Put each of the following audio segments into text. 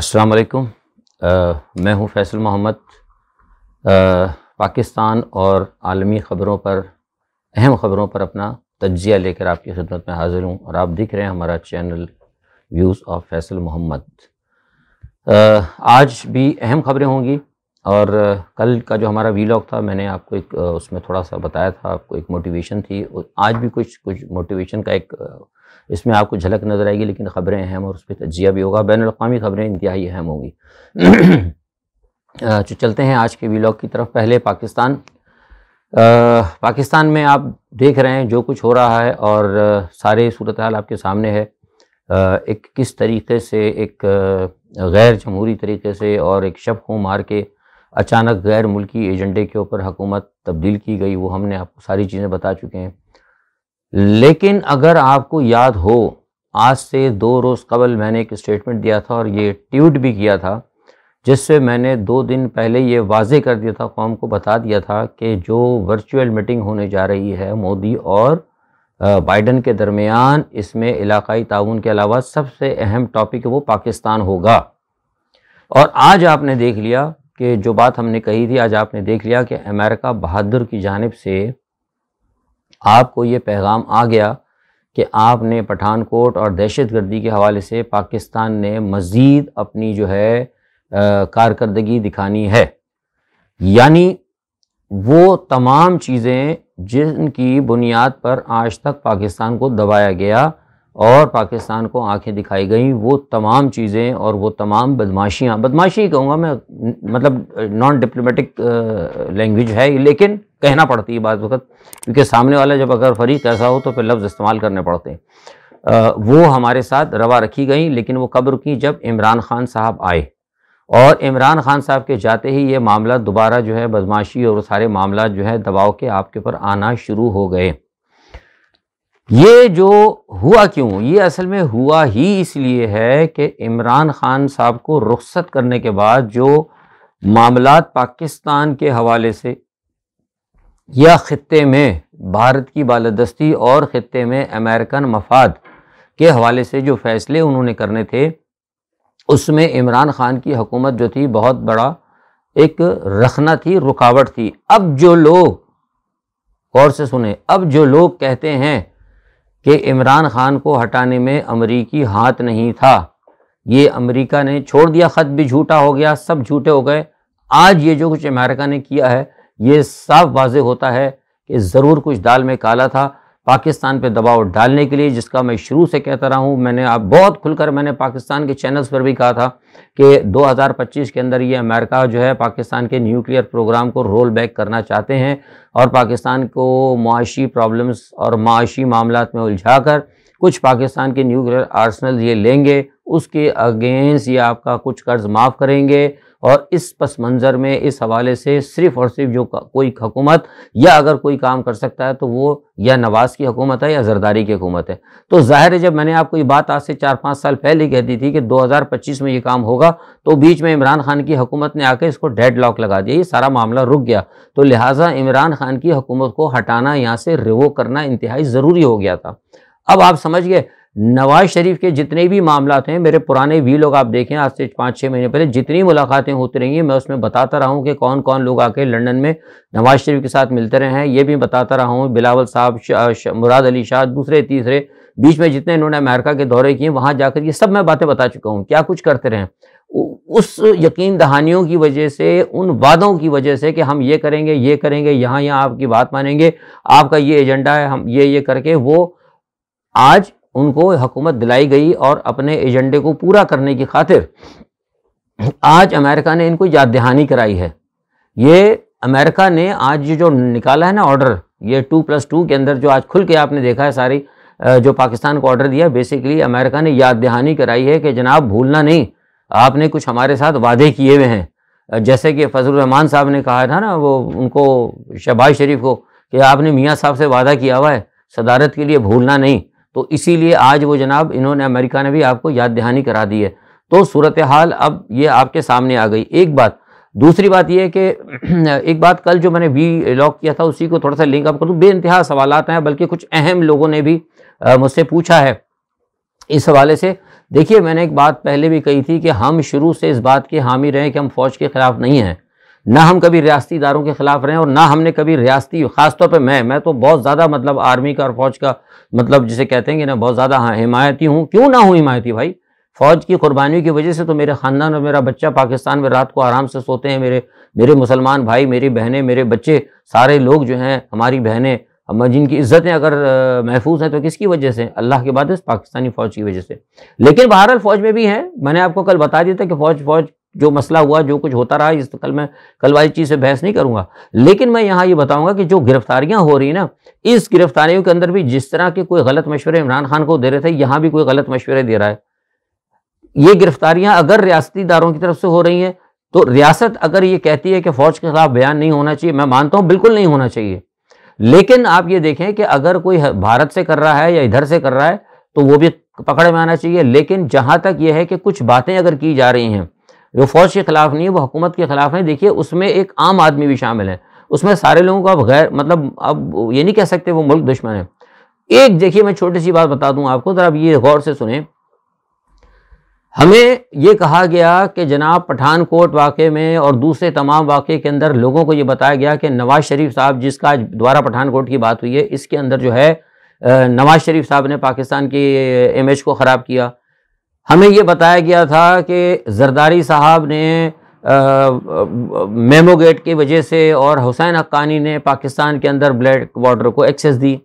अस्सलाम वालेकुम मैं हूं फैसल मोहम्मद पाकिस्तान और आलमी ख़बरों पर अहम ख़बरों पर अपना तज्जिया लेकर आपकी खिदमत में हाज़िर हूं और आप देख रहे हैं हमारा channel views of Faisal Mohammad आज भी अहम ख़बरें होंगी और कल का जो हमारा वीलॉग था मैंने आपको एक उसमें थोड़ा सा बताया था आपको एक मोटिवेशन थी आज भी कुछ कुछ मोटिवेशन का एक इसमें आपको झलक नज़र आएगी लेकिन ख़बरें अहम और उस पर तजिया भी होगा बैन अवी ख़बरें इंतहाई अहम होंगी तो चलते हैं आज के वीलॉग की तरफ पहले पाकिस्तान आ, पाकिस्तान में आप देख रहे हैं जो कुछ हो रहा है और सारे सूरत हाल आपके सामने है आ, एक किस तरीके से एक गैर जमहूरी तरीके से और एक शब को मार के अचानक गैर मुल्की एजेंडे के ऊपर हुकूमत तब्दील की गई वो हमने आपको सारी चीज़ें बता चुके हैं लेकिन अगर आपको याद हो आज से दो रोज़ कबल मैंने एक स्टेटमेंट दिया था और ये ट्वीट भी किया था जिससे मैंने दो दिन पहले ये वाजे कर दिया था कौम को बता दिया था कि जो वर्चुअल मीटिंग होने जा रही है मोदी और बाइडन के दरमियान इसमें इलाकाई ताउन के अलावा सबसे अहम टॉपिक वो पाकिस्तान होगा और आज आपने देख लिया कि जो बात हमने कही थी आज आपने देख लिया कि अमेरिका बहादुर की जानब से आपको ये पैगाम आ गया कि आपने पठानकोट और दहशत गर्दी के हवाले से पाकिस्तान ने मज़ीद अपनी जो है कारकर्दगी दिखानी है यानी वो तमाम चीज़ें जिनकी बुनियाद पर आज तक पाकिस्तान को दबाया गया और पाकिस्तान को आंखें दिखाई गई वो तमाम चीज़ें और वो तमाम बदमाशियाँ बदमाशी कहूँगा मैं मतलब नॉन डिप्लोमेटिक लैंग्वेज है लेकिन कहना पड़ती है बात वक्त क्योंकि सामने वाला जब अगर फरीक ऐसा हो तो फिर लफ्ज़ इस्तेमाल करने पड़ते हैं वो हमारे साथ रवा रखी गई लेकिन वो कब रुकी जब इमरान खान साहब आए और इमरान खान साहब के जाते ही ये मामला दोबारा जो है बदमाशी और सारे मामला जो है दबाव के आपके ऊपर आना शुरू हो गए ये जो हुआ क्यों ये असल में हुआ ही इसलिए है कि इमरान ख़ान साहब को रुख्सत करने के बाद जो मामला पाकिस्तान के हवाले से या ख़त्े में भारत की बालदस्ती और ख़त्े में अमेरिकन मफाद के हवाले से जो फ़ैसले उन्होंने करने थे उसमें इमरान ख़ान की हुकूमत जो थी बहुत बड़ा एक रखना थी रुकावट थी अब जो लोग गौर से सुने अब जो लोग कहते हैं कि इमरान खान को हटाने में अमरीकी हाथ नहीं था ये अमेरिका ने छोड़ दिया ख़त भी झूठा हो गया सब झूठे हो गए आज ये जो कुछ अमेरिका ने किया है ये साफ वाज होता है कि ज़रूर कुछ दाल में काला था पाकिस्तान पे दबाव डालने के लिए जिसका मैं शुरू से कहता रहा हूँ मैंने आप बहुत खुलकर मैंने पाकिस्तान के चैनल्स पर भी कहा था कि 2025 के अंदर ये अमेरिका जो है पाकिस्तान के न्यूक्लियर प्रोग्राम को रोल बैक करना चाहते हैं और पाकिस्तान को माशी प्रॉब्लम्स और माशी मामला में उलझा कर कुछ पाकिस्तान के न्यूक्लियर आर्सनल ये लेंगे उसके अगेंस्ट ये आपका कुछ कर्ज माफ़ करेंगे और इस पस मंज़र में इस हवाले से सिर्फ़ और सिर्फ जो कोई हुकूमत या अगर कोई काम कर सकता है तो वो या नवाज़ की हुकूमत है या जरदारी की हुकूमत है तो ज़ाहिर है जब मैंने आपको ये बात आज से चार पाँच साल पहले कह दी थी कि 2025 में ये काम होगा तो बीच में इमरान खान की हुकूमत ने आकर इसको डेड लॉक लगा दिया ये सारा मामला रुक गया तो लिहाजा इमरान खान की हुकूमत को हटाना यहाँ से रिवो करना इंतहाई ज़रूरी हो गया था अब आप समझ गए नवाज शरीफ के जितने भी मामला हैं मेरे पुराने वी लोग आप देखें आज से पाँच छः महीने पहले जितनी मुलाकातें होती रही हैं मैं उसमें बताता रहा हूँ कि कौन कौन लोग आके लंदन में नवाज शरीफ के साथ मिलते रहे हैं ये भी बताता रहा हूँ बिलावल साहब मुराद अली शाह दूसरे तीसरे बीच में जितने इन्होंने अमेरिका के दौरे किए वहाँ जाकर ये सब मैं बातें बता चुका हूँ क्या कुछ करते रहें उस यकीन दहानियों की वजह से उन वादों की वजह से कि हम ये करेंगे ये करेंगे यहाँ यहाँ आपकी बात मानेंगे आपका ये एजेंडा है हम ये ये करके वो आज उनको हुकूमत दिलाई गई और अपने एजेंडे को पूरा करने की खातिर आज अमेरिका ने इनको याद दहानी कराई है ये अमेरिका ने आज जो निकाला है ना ऑर्डर ये टू प्लस टू के अंदर जो आज खुल के आपने देखा है सारी जो पाकिस्तान को ऑर्डर दिया बेसिकली अमेरिका ने याद दहानी कराई है कि जनाब भूलना नहीं आपने कुछ हमारे साथ वादे किए हुए हैं जैसे कि फजल रहमान साहब ने कहा था ना वो उनको शहबाज शरीफ को कि आपने मियाँ साहब से वादा किया हुआ है सदारत के लिए भूलना नहीं तो इसीलिए आज वो जनाब इन्होंने अमेरिका ने भी आपको याद दहानी करा दी है तो सूरत हाल अब ये आपके सामने आ गई एक बात दूसरी बात यह है कि एक बात कल जो मैंने वी लॉक किया था उसी को थोड़ा सा लिंक अप कर दूँ बे इंतहा सवाल हैं बल्कि कुछ अहम लोगों ने भी मुझसे पूछा है इस हवाले से देखिए मैंने एक बात पहले भी कही थी कि हम शुरू से इस बात के हामी रहे कि हम फौज के ख़िलाफ़ नहीं हैं ना हम कभी रियासती इदारों के ख़िलाफ़ रहे और ना हमने कभी रियासती ख़ासतौर पर मैं मैं तो बहुत ज़्यादा मतलब आर्मी का और फ़ौज का मतलब जिसे कहते हैं कि ना बहुत ज़्यादा हाँ हिमायती हूँ क्यों ना हूँ हिमायती भाई फ़ौज की कुर्बानियों की वजह से तो मेरे ख़ानदान और मेरा बच्चा पाकिस्तान में रात को आराम से सोते हैं मेरे मेरे मुसलमान भाई मेरी बहनें मेरे बच्चे सारे लोग जो हैं हमारी बहनें हम जिनकी इज्जतें अगर महफूज हैं तो किसकी वजह से अल्लाह के बाद पाकिस्तानी फ़ौज की वजह से लेकिन बहरहाल फ़ौज में भी हैं मैंने आपको कल बता दिया था कि फ़ौज फ़ौज जो मसला हुआ जो कुछ होता रहा इस तो कल मैं कल वाली चीज़ से बहस नहीं करूंगा लेकिन मैं यहाँ ये यह बताऊंगा कि जो गिरफ्तारियां हो रही ना इस गिरफ्तारियों के अंदर भी जिस तरह के कोई गलत मशवरे इमरान खान को दे रहे थे यहाँ भी कोई गलत मशवरे दे रहा है ये गिरफ्तारियां अगर रियासती इदारों की तरफ से हो रही हैं तो रियासत अगर ये कहती है कि फौज के खिलाफ बयान नहीं होना चाहिए मैं मानता हूँ बिल्कुल नहीं होना चाहिए लेकिन आप ये देखें कि अगर कोई भारत से कर रहा है या इधर से कर रहा है तो वो भी पकड़ में आना चाहिए लेकिन जहाँ तक ये है कि कुछ बातें अगर की जा रही हैं जो फौज के खिलाफ नहीं है वो हुकूमत के खिलाफ है देखिए उसमें एक आम आदमी भी शामिल है उसमें सारे लोगों को अब गैर मतलब अब ये नहीं कह सकते वो मुल्क दुश्मन है एक देखिए मैं छोटी सी बात बता दूं आपको जरा आप ये गौर से सुने हमें ये कहा गया कि जनाब पठानकोट वाक़े में और दूसरे तमाम वाक़े के अंदर लोगों को ये बताया गया कि नवाज शरीफ साहब जिसका आज दोबारा पठानकोट की बात हुई है इसके अंदर जो है नवाज शरीफ साहब ने पाकिस्तान की इमेज को ख़राब किया हमें यह बताया गया था कि जरदारी साहब ने मेमोगेट की वजह से और हुसैन हक्कानी ने पाकिस्तान के अंदर ब्लैक बॉर्डर को एक्सेस दी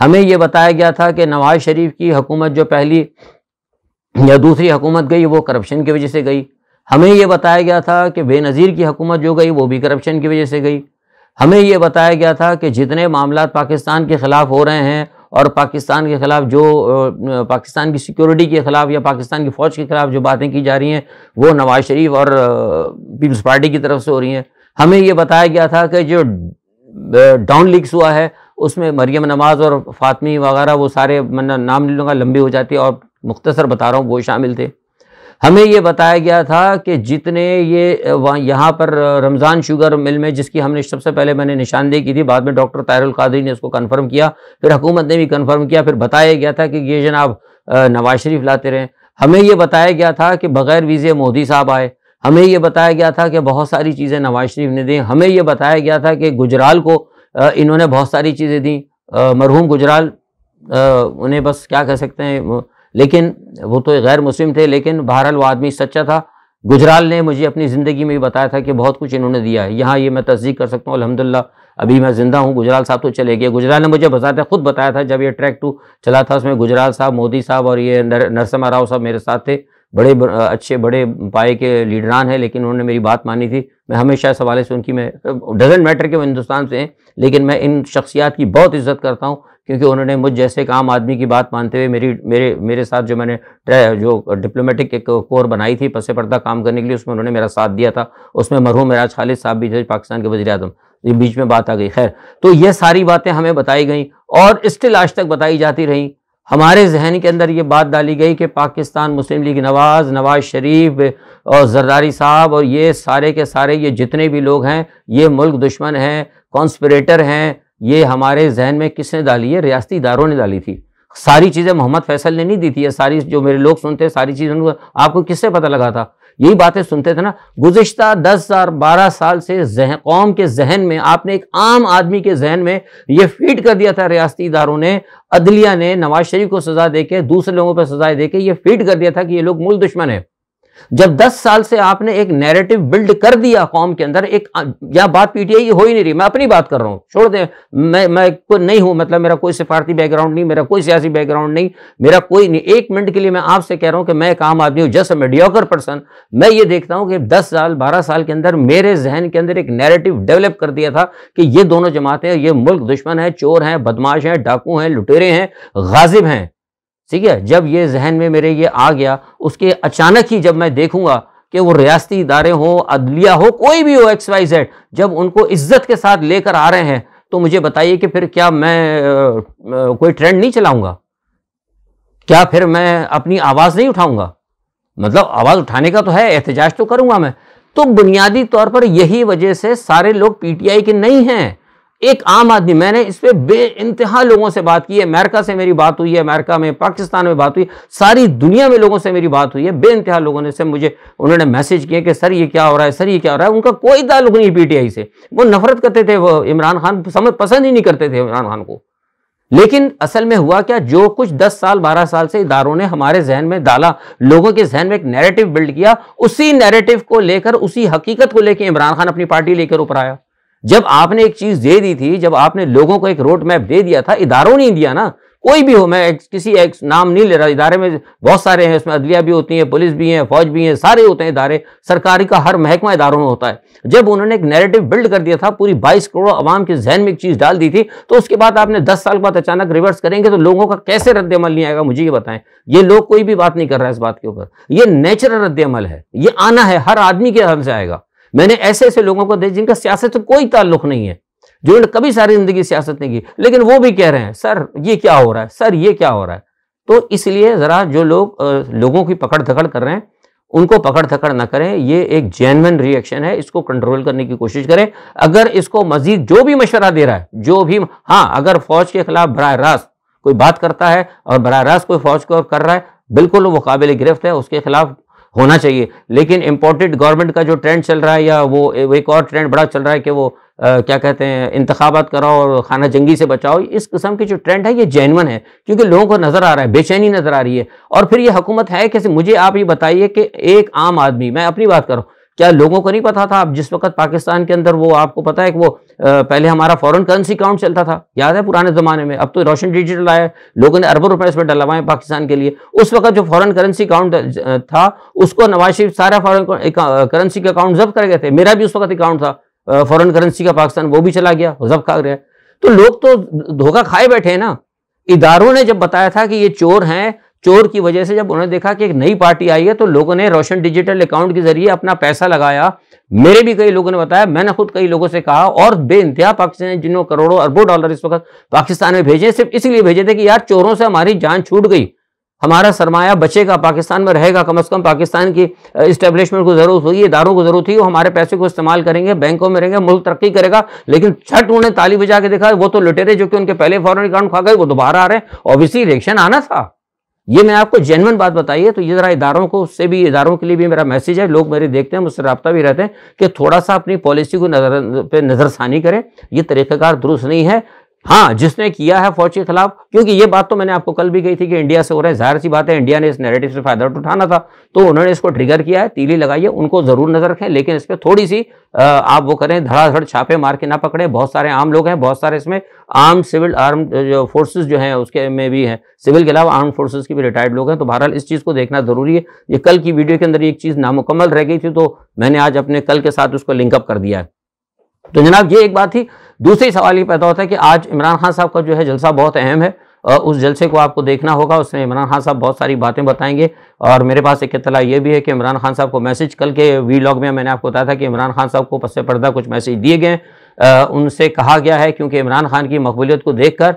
हमें यह बताया गया था कि नवाज शरीफ की हुकूमत जो पहली या दूसरी हुकूमत गई वो करप्शन की वजह से गई हमें यह बताया गया था कि बेनज़ीर की हुकूमत जो गई वो भी करप्शन की वजह से गई हमें यह बताया गया था कि जितने मामला पाकिस्तान के ख़िलाफ़ हो रहे हैं और पाकिस्तान के ख़िलाफ़ जो पाकिस्तान की सिक्योरिटी के ख़िलाफ़ या पाकिस्तान की फ़ौज के ख़िलाफ़ जो बातें की जा रही हैं वो नवाज़ शरीफ और पीपल्स पार्टी की तरफ से हो रही हैं हमें ये बताया गया था कि जो डाउन लीक्स हुआ है उसमें मरियम नमाज और फातमी वगैरह वो सारे मैं नाम ले लूँगा लंबी हो जाती है और मुख्तसर बता रहा हूँ वो शामिल थे हमें ये बताया गया था कि जितने ये वहाँ यहाँ पर रमज़ान शुगर मिल में जिसकी हमने सबसे पहले मैंने निशानदेही की थी बाद में डॉक्टर तायरुल कादरी ने उसको कन्फर्म किया फिर हुकूमत ने भी कन्फर्म किया फिर बताया गया था कि ये जनाब नवाज शरीफ लाते रहें हमें ये बताया गया था कि बग़ैर वीज़े मोदी साहब आए हमें ये बताया गया था कि बहुत सारी चीज़ें नवाज शरीफ ने दी हमें ये बताया गया था कि गुजराल को इन्होंने बहुत सारी चीज़ें दी मरहूम गुजराल उन्हें बस क्या कह सकते हैं लेकिन वो तो गैर मुस्लिम थे लेकिन बहरहाल वो आदमी सच्चा था गुजराल ने मुझे अपनी ज़िंदगी में भी बताया था कि बहुत कुछ इन्होंने दिया है यहाँ ये मैं तस्दीक कर सकता हूँ अलहमदिल्ला अभी मैं ज़िंदा हूँ गुजराल साहब तो चले गए गुजराल ने मुझे बताया था खुद बताया था जब ये ट्रैक टू चला था उसमें गुजराल साहब मोदी साहब और ये नर, नरसमा राव साहब मेरे साथ थे बड़े अच्छे बड़े पाए के लीडरान हैं लेकिन उन्होंने मेरी बात मानी थी मैं हमेशा इस हवाले से उनकी मैं डजेंट मैटर कि वो हिंदुस्तान से हैं लेकिन मैं इन शख्सियात की बहुत इज्जत करता हूँ क्योंकि उन्होंने मुझ जैसे एक आम आदमी की बात मानते हुए मेरी मेरे मेरे साथ जो मैंने जो डिप्लोमेटिक एक कोर बनाई थी पसे पर्दा काम करने के लिए उसमें उन्होंने मेरा साथ दिया था उसमें मरहूम मराज खालिद साहब भी थे पाकिस्तान के वजी अजम ये बीच में बात आ गई खैर तो ये सारी बातें हमें बताई गई और स्टिल आज तक बताई जाती रहीं हमारे जहन के अंदर ये बात डाली गई कि पाकिस्तान मुस्लिम लीग नवाज़ नवाज शरीफ और जरदारी साहब और ये सारे के सारे ये जितने भी लोग हैं ये मुल्क दुश्मन हैं कॉन्स्परेटर हैं ये हमारे जहन में किसने डाली है रियासती इदारों ने डाली थी सारी चीज़ें मोहम्मद फैसल ने नहीं दी थी सारी जो मेरे लोग सुनते हैं सारी चीज़ें आपको किससे पता लगा था यही बातें सुनते थे ना गुज्त दस साल बारह साल से जहन कौम के जहन में आपने एक आम आदमी के जहन में ये फीड कर दिया था रियाती इदारों ने अदलिया ने नवाज शरीफ को सजा दे के दूसरे लोगों पर सजाएं दे के ये फीड कर दिया था कि ये लोग मूल दुश्मन है जब 10 साल से आपने एक नैरेटिव बिल्ड कर दिया कौम के अंदर एक या बात पीटीआई हो ही नहीं रही मैं अपनी बात कर रहा हूं छोड़ दें मैं मैं कोई नहीं हूं मतलब मेरा कोई सिफारती बैकग्राउंड नहीं मेरा कोई सियासी बैकग्राउंड नहीं मेरा कोई नहीं एक मिनट के लिए मैं आपसे कह रहा हूं कि मैं एक आम आदमी हूं जस्ट मेडियोकर पर्सन मैं ये देखता हूं कि दस साल बारह साल के अंदर मेरे जहन के अंदर एक नैरेटिव डेवलप कर दिया था कि ये दोनों जमातें ये मुल्क दुश्मन है चोर हैं बदमाश हैं डाकू हैं लुटेरे हैं गाजिब हैं ठीक है जब ये जहन में मेरे ये आ गया उसके अचानक ही जब मैं देखूंगा कि वो रियासती इदारे हो अदलिया हो कोई भी हो एक्स वाई जेड जब उनको इज्जत के साथ लेकर आ रहे हैं तो मुझे बताइए कि फिर क्या मैं कोई ट्रेंड नहीं चलाऊंगा क्या फिर मैं अपनी आवाज़ नहीं उठाऊंगा मतलब आवाज़ उठाने का तो है एहतजाज तो करूंगा मैं तो बुनियादी तौर पर यही वजह से सारे लोग पीटीआई के नहीं हैं एक आम आदमी मैंने इस पर बे इंतहा लोगों से बात की है अमेरिका से मेरी बात हुई है अमेरिका में पाकिस्तान में बात हुई सारी दुनिया में लोगों से मेरी बात हुई है बे इंतहा लोगों ने से मुझे उन्होंने मैसेज किया कि सर ये क्या हो रहा है सर ये क्या हो रहा है उनका कोई ताल्लुक नहीं पीटीआई से वो नफरत करते थे वो इमरान खान समझ पसंद ही नहीं करते थे इमरान खान को लेकिन असल में हुआ क्या जो कुछ दस साल बारह साल से इदारों ने हमारे जहन में डाला लोगों के जहन में एक नैरेटिव बिल्ड किया उसी नैरेटिव को लेकर उसी हकीकत को लेकर इमरान खान अपनी पार्टी लेकर ऊपर आया जब आपने एक चीज दे दी थी जब आपने लोगों को एक रोड मैप दे दिया था इदारों ने दिया ना कोई भी हो मैं एक, किसी एक नाम नहीं ले रहा इदारे में बहुत सारे हैं उसमें अदलिया भी होती है पुलिस भी है फौज भी है सारे होते हैं इदारे सरकारी का हर महकमा इदारों में होता है जब उन्होंने एक नैरेटिव बिल्ड कर दिया था पूरी 22 करोड़ आवाम के जहन में एक चीज़ डाल दी थी तो उसके बाद आपने दस साल बाद अचानक रिवर्स करेंगे तो लोगों का कैसे रद्दमल नहीं आएगा मुझे ये बताएं ये लोग कोई भी बात नहीं कर रहा है इस बात के ऊपर ये नेचुरल रद्दमल है ये आना है हर आदमी के हल से आएगा मैंने ऐसे ऐसे लोगों को देख जिनका सियासत से कोई ताल्लुक नहीं है जिन्होंने कभी सारी जिंदगी सियासत नहीं की लेकिन वो भी कह रहे हैं सर ये क्या हो रहा है सर ये क्या हो रहा है तो इसलिए ज़रा जो लोग लोगों की पकड़ धकड़ कर रहे हैं उनको पकड़ थकड़ ना करें ये एक जेनवन रिएक्शन है इसको कंट्रोल करने की कोशिश करें अगर इसको मजीद जो भी मशवरा दे रहा है जो भी हाँ अगर फौज के खिलाफ बरह रास्त कोई बात करता है और बरह रास्त कोई फौज को कर रहा है बिल्कुल वो काबिल गिरफ्त है उसके खिलाफ होना चाहिए लेकिन इम्पोर्टेड गवर्नमेंट का जो ट्रेंड चल रहा है या वो एक और ट्रेंड बड़ा चल रहा है कि वो आ, क्या कहते हैं इंतबात कराओ और खाना जंगी से बचाओ इस किस्म की जो ट्रेंड है ये जैनवन है क्योंकि लोगों को नज़र आ रहा है बेचैनी नज़र आ रही है और फिर ये हुकूमत है कैसे मुझे आप ये बताइए कि एक आम आदमी मैं अपनी बात करूँ क्या लोगों को नहीं पता था अब जिस वक्त पाकिस्तान के अंदर वो आपको पता है कि वो पहले हमारा फॉरेन करेंसी अकाउंट चलता था याद है पुराने ज़माने में अब तो रोशन डिजिटल आया लोगों ने अरबों रुपए इसमें डलवाए पाकिस्तान के लिए उस वक्त जो फॉरेन करेंसी अकाउंट था उसको नवाज शरीफ सारा फॉरन करेंसी का अकाउंट जब्त कर गए थे मेरा भी उस वक्त अकाउंट था फॉरन करेंसी का पाकिस्तान वो भी चला गया जब्त कर गया तो लोग तो धोखा खाए बैठे हैं ना इदारों ने जब बताया था कि ये चोर हैं चोर की वजह से जब उन्होंने देखा कि एक नई पार्टी आई है तो लोगों ने रोशन डिजिटल अकाउंट के जरिए अपना पैसा लगाया मेरे भी कई लोगों ने बताया मैंने खुद कई लोगों से कहा और बे इंतहा पाकिस्तान जिन्होंने करोड़ों अरबों डॉलर इस वक्त पाकिस्तान में भेजे सिर्फ इसीलिए भेजे थे कि यार चोरों से हमारी जान छूट गई हमारा सरमाया बचेगा पाकिस्तान में रहेगा कम अज़ कम पाकिस्तान की इस्टेब्लिशमेंट को ज़रूरत होगी इदारों को ज़रूरत होगी वो हमारे पैसे को इस्तेमाल करेंगे बैंकों में रहेंगे मुल्क तरक्की करेगा लेकिन छठ उन्होंने ताली बजा के देखा वो तो लुटेरे जो कि उनके पहले फॉरन अकाउंट खा गए वो दोबारा आ रहे हैं ऑब्वियसली इलेक्शन आना था ये मैं आपको जेनवन बात बताई है तो ये जरा इदारों को उससे भी इदारों के लिए भी मेरा मैसेज है लोग मेरे देखते हैं मुझसे रबता भी रहते हैं कि थोड़ा सा अपनी पॉलिसी को नजर पे नज़रसानी करें ये तरीक़ाकार दुरुस्त नहीं है हाँ जिसने किया है फौज के खिलाफ क्योंकि ये बात तो मैंने आपको कल भी कही थी कि इंडिया से हो रहा है जाहिर सी बात है इंडिया ने इस नेरेटिव से फायदा तो उठाना था तो उन्होंने इसको ट्रिगर किया है तीली लगाई है उनको जरूर नजर रखें लेकिन इस पर थोड़ी सी आप वो करें धड़ाधड़ छापे मार के ना पकड़े बहुत सारे आम लोग हैं बहुत सारे इसमें आर्म सिविल आर्म जो फोर्सेज जो हैं उसके में भी हैं सिविल के अलावा आर्म फोर्सेज के भी रिटायर्ड लोग हैं तो बहरहाल इस चीज़ को देखना जरूरी है ये कल की वीडियो के अंदर एक चीज़ नामुकम्मल रह गई थी तो मैंने आज अपने कल के साथ उसको लिंकअप कर दिया है तो जनाब ये एक बात थी दूसरी सवाल ये पैदा होता है कि आज इमरान खान साहब का जो है जलसा बहुत अहम है उस जलसे को आपको देखना होगा उसमें इमरान खान साहब बहुत सारी बातें बताएंगे और मेरे पास एक इतला ये भी है कि इमरान खान साहब को मैसेज कल के वी लॉग में मैंने आपको बताया था कि इमरान खान साहब को पस पर्दा कुछ मैसेज दिए गए उनसे कहा गया है क्योंकि इमरान खान की मकबूलियत को देख कर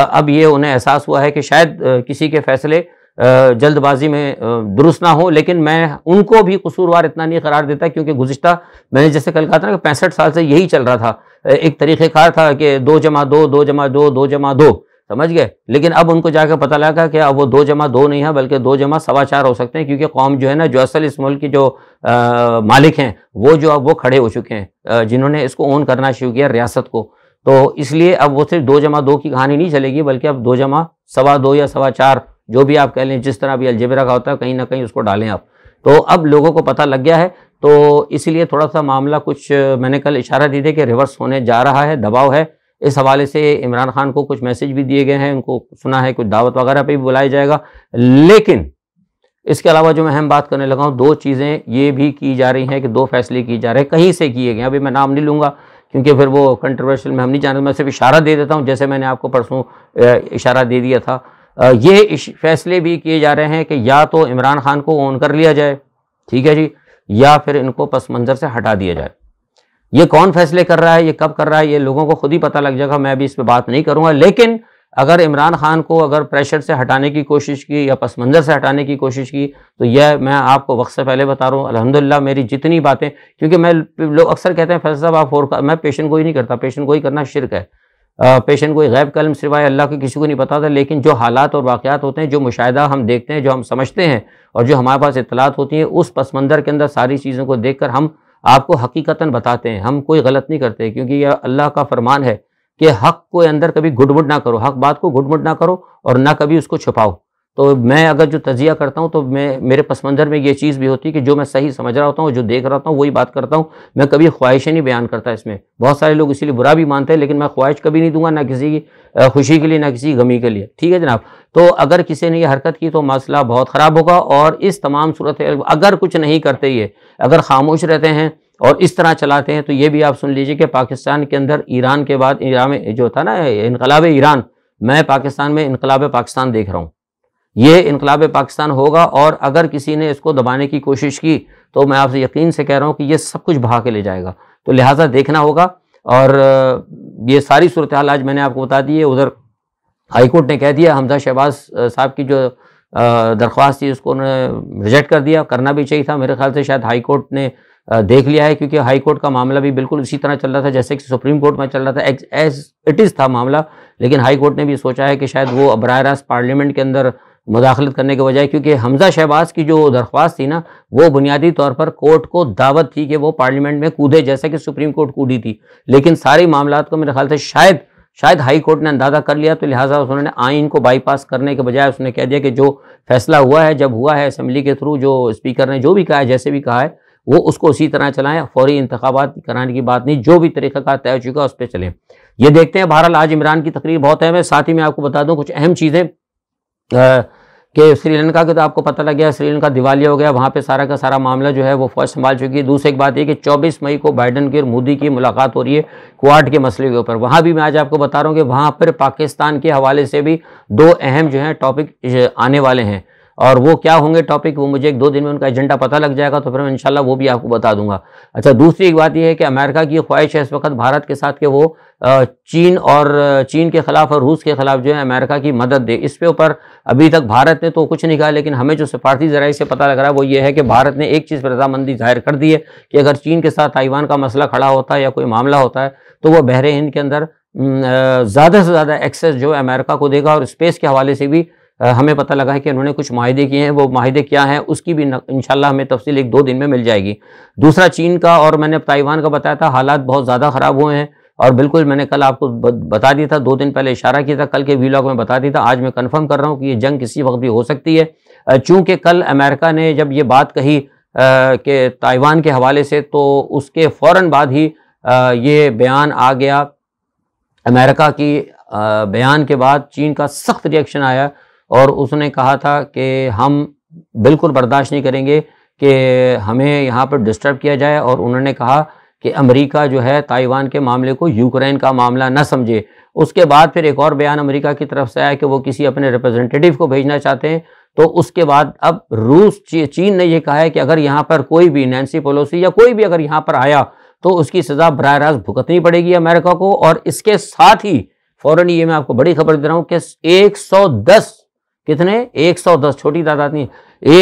अब ये उन्हें एहसास हुआ है कि शायद किसी के फैसले जल्दबाजी में दुरुस्त ना हो लेकिन मैं उनको भी कसूरवार इतना नहीं करार देता क्योंकि गुज्तर मैंने जैसे कल कहा था ना कि पैंसठ साल से यही चल रहा था एक कार था कि दो जमा दो दो जमा दो दो जमा दो समझ गए लेकिन अब उनको जाकर पता लगा कि अब वो दो जमा दो नहीं है बल्कि दो जमा सवा चार हो सकते हैं क्योंकि कौम जो है ना जो असल इस मुल्क की जो आ, मालिक हैं वो जो अब वो खड़े हो चुके हैं जिन्होंने इसको ओन करना शुरू किया रियासत को तो इसलिए अब वो सिर्फ दो जमा दो की कहानी नहीं चलेगी बल्कि अब दो जमा सवा दो या सवा चार जो भी आप कह लें जिस तरह भी अलजेबरा का होता है कहीं ना कहीं उसको डालें आप तो अब लोगों को पता लग गया है तो इसीलिए थोड़ा सा मामला कुछ मैंने कल इशारा दी थी कि रिवर्स होने जा रहा है दबाव है इस हवाले से इमरान खान को कुछ मैसेज भी दिए गए हैं उनको सुना है कुछ दावत वगैरह पर भी बुलाया जाएगा लेकिन इसके अलावा जो मैं अहम बात करने लगा हूँ दो चीज़ें ये भी की जा रही हैं कि दो फैसले किए जा रहे हैं कहीं से किए गए अभी मैं नाम नहीं लूँगा क्योंकि फिर वो कंट्रोवर्शियल में हम नहीं जाना मैं सिर्फ इशारा दे देता हूँ जैसे मैंने आपको परसों इशारा दे दिया था ये फैसले भी किए जा रहे हैं कि या तो इमरान खान को ओन कर लिया जाए ठीक है जी या फिर इनको पस मंज़र से हटा दिया जाए ये कौन फैसले कर रहा है ये कब कर रहा है ये लोगों को खुद ही पता लग जाएगा मैं अभी इस पर बात नहीं करूंगा लेकिन अगर इमरान खान को अगर प्रेशर से हटाने की कोशिश की या पस मंज़र से हटाने की कोशिश की तो यह मैं आपको वक्त से पहले बता रहा हूँ अलहमदिल्ला मेरी जितनी बातें क्योंकि मैं लोग अक्सर कहते हैं फैसल साहब आप फोर मैं पेशेंट को ही नहीं करता पेशेंट को ही करना शिरक है पेशेंट कोई गैब कलम सिवाए अल्लाह के किसी को नहीं पता था लेकिन जो हालात और वाक़ात होते हैं जो मुशाह हम देखते हैं जो हम समझते हैं और जो हमारे पास इतलात होती हैं उस पस मंदर के अंदर सारी चीज़ों को देख कर हम आपको हकीकता बताते हैं हम कोई गलत नहीं करते क्योंकि यह अल्लाह का फरमान है कि हक को अंदर कभी घुटमुट ना करो हक बात को घुटमुट ना करो और ना कभी उसको छुपाओ तो मैं अगर जो तजिया करता हूँ तो मैं मेरे पसमंदर में ये चीज़ भी होती है कि जो मैं सही समझ रहा होता हूँ जो देख रहा होता हूँ वही बात करता हूँ मैं कभी ख्वाहिशें नहीं बयान करता इसमें बहुत सारे लोग इसीलिए बुरा भी मानते हैं लेकिन मैं ख्वाहिश कभी नहीं दूंगा ना किसी की खुशी के लिए ना किसी गमी के लिए ठीक है जनाब तो अगर किसी ने यह हरकत की तो मसला बहुत ख़राब होगा और इस तमाम सूरत अगर कुछ नहीं करते ये अगर खामोश रहते हैं और इस तरह चलाते हैं तो ये भी आप सुन लीजिए कि पाकिस्तान के अंदर ईरान के बाद ईरान जो था ना इनकलाब ईरान मैं पाकिस्तान में इनकलाब पाकिस्तान देख रहा हूँ ये इनकलाब पाकिस्तान होगा और अगर किसी ने इसको दबाने की कोशिश की तो मैं आपसे यकीन से कह रहा हूँ कि ये सब कुछ बहा के ले जाएगा तो लिहाजा देखना होगा और ये सारी सूरत हाल आज मैंने आपको बता दी है उधर हाईकोर्ट ने कह दिया हमजा शहबाज साहब की जो दरख्वास्त थी उसको उन्होंने रिजेक्ट कर दिया करना भी चाहिए था मेरे ख्याल से शायद हाई कोर्ट ने देख लिया है क्योंकि हाईकोर्ट का मामला भी बिल्कुल इसी तरह चल रहा था जैसे कि सुप्रीम कोर्ट में चल रहा था एज इट इज़ था मामला लेकिन हाई कोर्ट ने भी सोचा है कि शायद वो बरह रास्त पार्लियामेंट के अंदर मुदाखलत करने के बजाय क्योंकि हमजा शहबाज की जो दरख्वास्त थी ना वो बुनियादी तौर पर कोर्ट को दावत थी कि वो पार्लियामेंट में कूदे जैसा कि सुप्रीम कोर्ट कूदी थी लेकिन सारे मामला को मेरे ख्याल से शायद शायद हाई कोर्ट ने अंदाज़ा कर लिया तो लिहाजा उन्होंने आइन को बाईपास करने के बजाय उसने कह दिया कि जो फैसला हुआ है जब हुआ है असम्बली के थ्रू जो स्पीकर ने जो भी कहा है जैसे भी कहा है वो उसको उसी तरह चलाएं फौरी इंतबात कराने की बात नहीं जो भी का तय हो चुका उस पर चलें ये देखते हैं बहरहाल आज इमरान की तकरीर बहुत अहम है साथ ही मैं आपको बता दूँ कुछ अहम चीज़ें कि श्रीलंका के तो आपको पता लग गया श्रीलंका दिवाली हो गया वहाँ पे सारा का सारा मामला जो है वो फर्स्ट संभाल चुकी है दूसरी एक बात ये कि 24 मई को बाइडन की और मोदी की मुलाकात हो रही है क्वाड के मसले के ऊपर वहाँ भी मैं आज आपको बता रहा हूँ कि वहाँ पर पाकिस्तान के हवाले से भी दो अहम जो है टॉपिक आने वाले हैं और वो क्या होंगे टॉपिक वो मुझे एक दो दिन में उनका एजेंडा पता लग जाएगा तो फिर मैं इंशाल्लाह वो भी आपको बता दूंगा अच्छा दूसरी एक बात यह है कि अमेरिका की ख्वाहिश है इस वक्त भारत के साथ के वो चीन और चीन के खिलाफ और रूस के खिलाफ जो है अमेरिका की मदद दे इस पे ऊपर अभी तक भारत ने तो कुछ नहीं कहा लेकिन हमें जो सिफारती जरा से पता लग रहा है वो ये है कि भारत ने एक चीज़ पर रजामंदी जाहिर कर दी है कि अगर चीन के साथ ताइवान का मसला खड़ा होता है या कोई मामला होता है तो वह बहरे हिंद के अंदर ज़्यादा से ज़्यादा एक्सेस जो है अमेरिका को देगा और स्पेस के हवाले से भी हमें पता लगा है कि उन्होंने कुछ माहदे किए हैं वो माहदे क्या हैं उसकी भी इंशाल्लाह हमें तफसील एक दो दिन में मिल जाएगी दूसरा चीन का और मैंने ताइवान का बताया था हालात बहुत ज़्यादा ख़राब हुए हैं और बिल्कुल मैंने कल आपको बता दिया था दो दिन पहले इशारा किया था कल के वीलॉग में बता दिया था आज मैं कन्फर्म कर रहा हूँ कि ये जंग किसी वक्त भी हो सकती है चूँकि कल अमेरिका ने जब ये बात कही कि ताइवान के हवाले से तो उसके फ़ौर बाद ही ये बयान आ गया अमेरिका की बयान के बाद चीन का सख्त रिएक्शन आया और उसने कहा था कि हम बिल्कुल बर्दाश्त नहीं करेंगे कि हमें यहाँ पर डिस्टर्ब किया जाए और उन्होंने कहा कि अमेरिका जो है ताइवान के मामले को यूक्रेन का मामला न समझे उसके बाद फिर एक और बयान अमेरिका की तरफ से आया कि वो किसी अपने रिप्रेजेंटेटिव को भेजना चाहते हैं तो उसके बाद अब रूस ची, चीन ने ये कहा है कि अगर यहाँ पर कोई भी नैन्सी पोलोसी या कोई भी अगर यहाँ पर आया तो उसकी सज़ा बरह रास्त भुगतनी पड़ेगी अमेरिका को और इसके साथ ही फ़ौरन ये मैं आपको बड़ी खबर दे रहा हूँ कि एक कितने 110 छोटी तादाद नहीं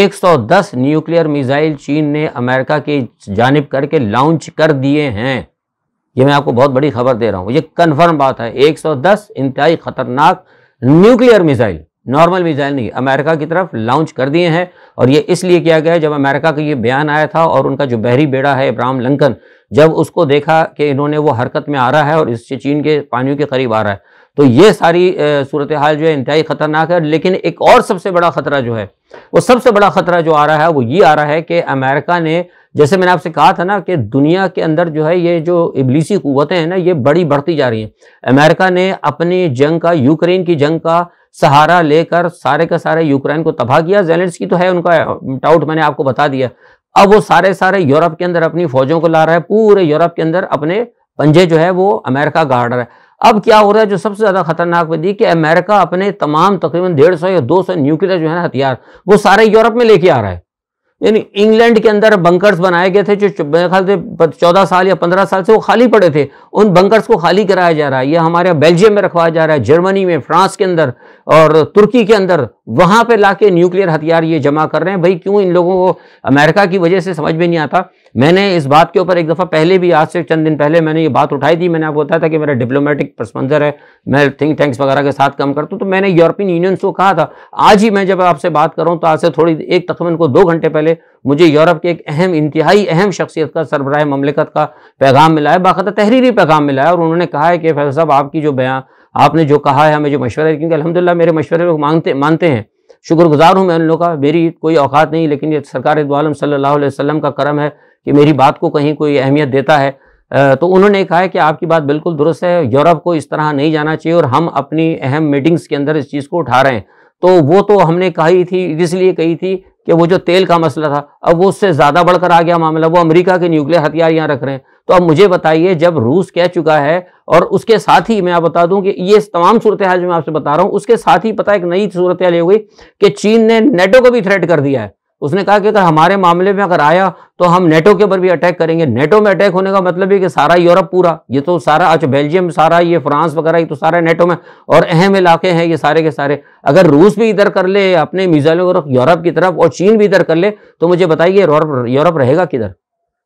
110 न्यूक्लियर मिसाइल चीन ने अमेरिका की जानब करके लॉन्च कर दिए हैं ये मैं आपको बहुत बड़ी खबर दे रहा हूँ ये कन्फर्म बात है 110 इंतहाई खतरनाक न्यूक्लियर मिसाइल नॉर्मल मिसाइल नहीं अमेरिका की तरफ लॉन्च कर दिए हैं और ये इसलिए किया गया जब अमेरिका का ये बयान आया था और उनका जो बहरी बेड़ा है इब्राहम लंकन जब उसको देखा कि इन्होंने वो हरकत में आ रहा है और इससे चीन के पानियों के करीब आ रहा है तो ये सारी सूरत हाल जो है इंतहाई ख़तरनाक है लेकिन एक और सबसे बड़ा ख़तरा जो है वो सबसे बड़ा ख़तरा जो आ रहा है वो ये आ रहा है कि अमेरिका ने जैसे मैंने आपसे कहा था ना कि दुनिया के अंदर जो है ये जो इबलीसी क़ुतें हैं ना ये बड़ी बढ़ती जा रही हैं अमेरिका ने अपनी जंग का यूक्रेन की जंग का सहारा लेकर सारे का सारे यूक्रेन को तबाह किया जेलेंस की तो है उनका डाउट मैंने आपको बता दिया अब वो सारे सारे यूरोप के अंदर अपनी फौजों को ला रहा है पूरे यूरोप के अंदर अपने पंजे जो है वो अमेरिका गाड़ रहा है अब क्या हो रहा है जो सबसे ज़्यादा खतरनाक बदी कि अमेरिका अपने तमाम तकरीबन डेढ़ सौ या दो सौ न्यूक्लियर जो है ना हथियार वो सारे यूरोप में लेके आ रहा है यानी इंग्लैंड के अंदर बंकर्स बनाए गए थे जो मेरे ख्याल से चौदह साल या पंद्रह साल से वो खाली पड़े थे उन बंकर्स को खाली कराया जा रहा है यह हमारे बेल्जियम में रखवाया जा रहा है जर्मनी में फ्रांस के अंदर और तुर्की के अंदर वहां पर ला न्यूक्लियर हथियार ये जमा कर रहे हैं भाई क्यों इन लोगों को अमेरिका की वजह से समझ में नहीं आता मैंने इस बात के ऊपर एक दफ़ा पहले भी आज से चंद दिन पहले मैंने ये बात उठाई थी मैंने आपको बताया था कि मेरा डिप्लोमेटिक पर्सपंजर है मैं थिंक टैंक्स वगैरह के साथ काम करता हूँ तो मैंने यूरोपियन यूनियन को कहा था आज ही मैं जब आपसे बात करूँ तो आज से थोड़ी एक तकरीबन को दो घंटे पहले मुझे यूरोप के एक अहम इंतहाई अहम शख्सियत का सरबराह ममलिकत का पैगाम मिला है बाखा तहरीरी पैगाम मिला है और उन्होंने कहा है कि फैसल साहब आपकी जो बयान आपने जो कहा है हमें जो मशवरा है क्योंकि अलहमदिल्ला मेरे मशवरे लोग मांगते मानते हैं शुक्रगुजार हूँ मैं उन लोगों का मेरी कोई औकात नहीं लेकिन ये सरकार दोआलम सल्लल्लाहु अलैहि वसल्लम का करम है कि मेरी बात को कहीं कोई अहमियत देता है तो उन्होंने कहा है कि आपकी बात बिल्कुल दुरुस्त है यूरोप को इस तरह नहीं जाना चाहिए और हम अपनी अहम मीटिंग्स के अंदर इस चीज़ को उठा रहे हैं तो वो तो हमने कही थी इसलिए कही थी कि वो जो तेल का मसला था अब वो उससे ज़्यादा बढ़कर आ गया मामला वो अमेरिका के न्यूक्लियर हथियार यहाँ रख रहे हैं तो अब मुझे बताइए जब रूस कह चुका है और उसके साथ ही मैं आप बता दूं कि ये तमाम सूरत हाल जो मैं आपसे बता रहा हूँ उसके साथ ही पता एक नई सूरत हाल हो गई कि चीन ने नेटो को भी थ्रेट कर दिया है उसने कहा कि अगर हमारे मामले में अगर आया तो हम नेटो के ऊपर भी अटैक करेंगे नेटो में अटैक होने का मतलब है कि सारा यूरोप पूरा ये तो सारा अच्छा बेल्जियम सारा ये फ्रांस वगैरह ये तो सारा नेटो में और अहम इलाके हैं ये सारे के सारे अगर रूस भी इधर कर ले अपने मिजाइलों को यूरोप की तरफ और चीन भी इधर कर ले तो मुझे बताइए यूरोप रहेगा किधर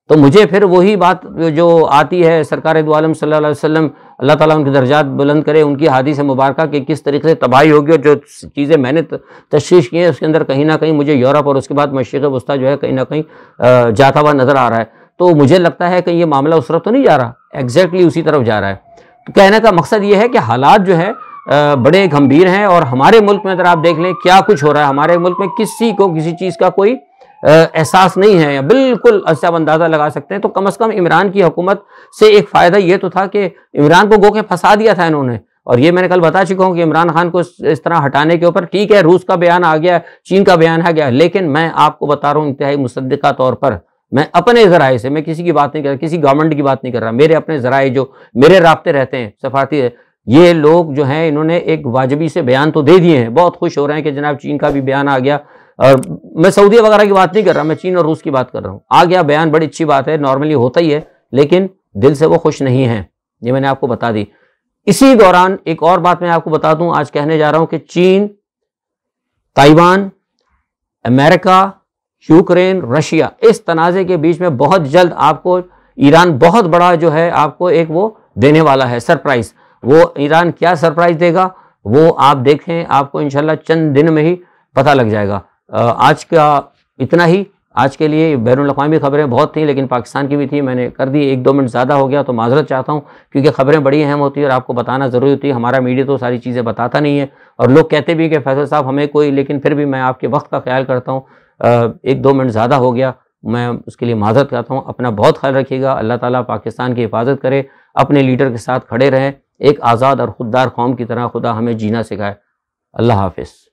तो मुझे फिर वही बात जो आती है सरकार दो आलम सल्ला वसम अल्लाह ताला उनके दर्जात बुलंद करे उनकी हादिस मुबारक कि किस तरीके से तबाही होगी और जो चीज़ें मैंने तशीश की है उसके अंदर कहीं ना कहीं मुझे यूरोप और उसके बाद मशीक वस्ता जो है कहीं ना कहीं जाता हुआ नज़र आ रहा है तो मुझे लगता है कि ये मामला उस तरफ तो नहीं जा रहा एग्जैक्टली उसी तरफ जा रहा है तो कहने का मकसद ये है कि हालात जो है बड़े गंभीर हैं और हमारे मुल्क में अगर आप देख लें क्या कुछ हो रहा है हमारे मुल्क में किसी को किसी चीज़ का कोई एहसास नहीं है या बिल्कुल अच्छा अंदाज़ा लगा सकते हैं तो कम अज़ कम इमरान की हुकूमत से एक फ़ायदा ये तो था कि इमरान को गो के फंसा दिया था इन्होंने और ये मैंने कल बता चुका हूँ कि इमरान खान को इस तरह हटाने के ऊपर ठीक है रूस का बयान आ गया चीन का बयान आ गया लेकिन मैं आपको बता रहा हूँ इंतहाई मुसदा तौर पर मैं अपने ज़राए से मैं किसी की बात नहीं कर रहा किसी गवर्नमेंट की बात नहीं कर रहा मेरे अपने ज़राए जो मेरे रबते रहते हैं सफारती है, ये लोग जो हैं इन्होंने एक वाजबी से बयान तो दे दिए हैं बहुत खुश हो रहे हैं कि जनाब चीन का भी बयान आ गया और मैं सऊदी वगैरह की बात नहीं कर रहा मैं चीन और रूस की बात कर रहा हूँ आ गया बयान बड़ी अच्छी बात है नॉर्मली होता ही है लेकिन दिल से वो खुश नहीं है ये मैंने आपको बता दी इसी दौरान एक और बात मैं आपको बता दूं आज कहने जा रहा हूं कि चीन ताइवान अमेरिका यूक्रेन रशिया इस तनाज़े के बीच में बहुत जल्द आपको ईरान बहुत बड़ा जो है आपको एक वो देने वाला है सरप्राइज़ वो ईरान क्या सरप्राइज़ देगा वो आप देखें आपको इंशाल्लाह चंद दिन में ही पता लग जाएगा आज का इतना ही आज के लिए बैरून अवी ख़बरें बहुत थी लेकिन पाकिस्तान की भी थी मैंने कर दी एक दो मिनट ज़्यादा हो गया तो माजरत चाहता हूँ क्योंकि ख़बरें बड़ी अहम होती है और आपको बताना ज़रूरी होती है हमारा मीडिया तो सारी चीज़ें बताता नहीं है और लोग कहते भी कि फैसल साहब हमें कोई लेकिन फिर भी मैं आपके वक्त का ख्याल करता हूँ एक दो मिनट ज़्यादा हो गया मैं उसके लिए माजरत करता हूँ अपना बहुत ख्याल रखिएगा अल्लाह ताली पाकिस्तान की हिफाजत करे अपने लीडर के साथ खड़े रहें एक आज़ाद और खुददार कौम की तरह खुदा हमें जीना सिखाए अल्लाह हाफिज़